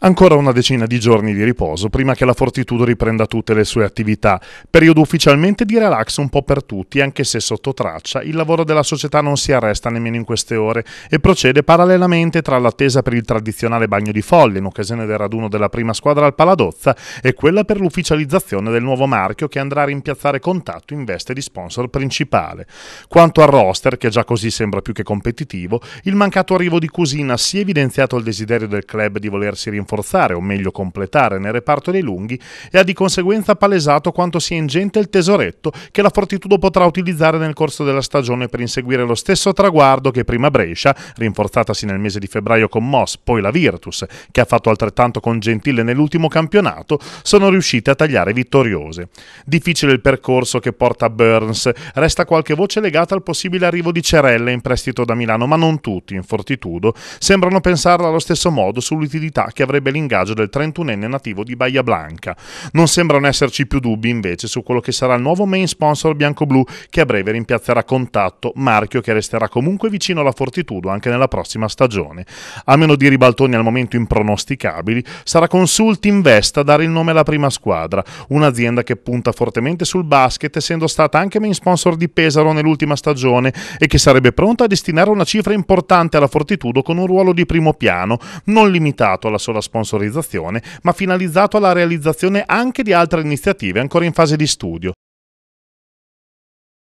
Ancora una decina di giorni di riposo prima che la Fortitudo riprenda tutte le sue attività. Periodo ufficialmente di relax un po' per tutti, anche se sotto traccia il lavoro della società non si arresta nemmeno in queste ore e procede parallelamente tra l'attesa per il tradizionale bagno di folle in occasione del raduno della prima squadra al Paladozza e quella per l'ufficializzazione del nuovo marchio che andrà a rimpiazzare Contatto in veste di sponsor principale. Quanto al roster, che già così sembra più che competitivo, il mancato arrivo di Cusina si è evidenziato il desiderio del club di volersi rinforzare rinforzare o meglio completare nel reparto dei lunghi e ha di conseguenza palesato quanto sia ingente il tesoretto che la Fortitudo potrà utilizzare nel corso della stagione per inseguire lo stesso traguardo che prima Brescia, rinforzatasi nel mese di febbraio con Moss, poi la Virtus, che ha fatto altrettanto con Gentile nell'ultimo campionato, sono riuscite a tagliare vittoriose. Difficile il percorso che porta Burns, resta qualche voce legata al possibile arrivo di Cerelle in prestito da Milano, ma non tutti, in Fortitudo, sembrano pensarla allo stesso modo sull'utilità che avrebbe sarebbe l'ingaggio del 31enne nativo di Bahia Blanca. Non sembrano esserci più dubbi invece su quello che sarà il nuovo main sponsor bianco-blu che a breve rimpiazzerà Contatto, marchio che resterà comunque vicino alla Fortitudo anche nella prossima stagione. A meno di ribaltoni al momento impronosticabili, sarà Consult Invest a dare il nome alla prima squadra, un'azienda che punta fortemente sul basket essendo stata anche main sponsor di Pesaro nell'ultima stagione e che sarebbe pronta a destinare una cifra importante alla Fortitudo con un ruolo di primo piano, non limitato alla sola sponsorizzazione, ma finalizzato alla realizzazione anche di altre iniziative ancora in fase di studio,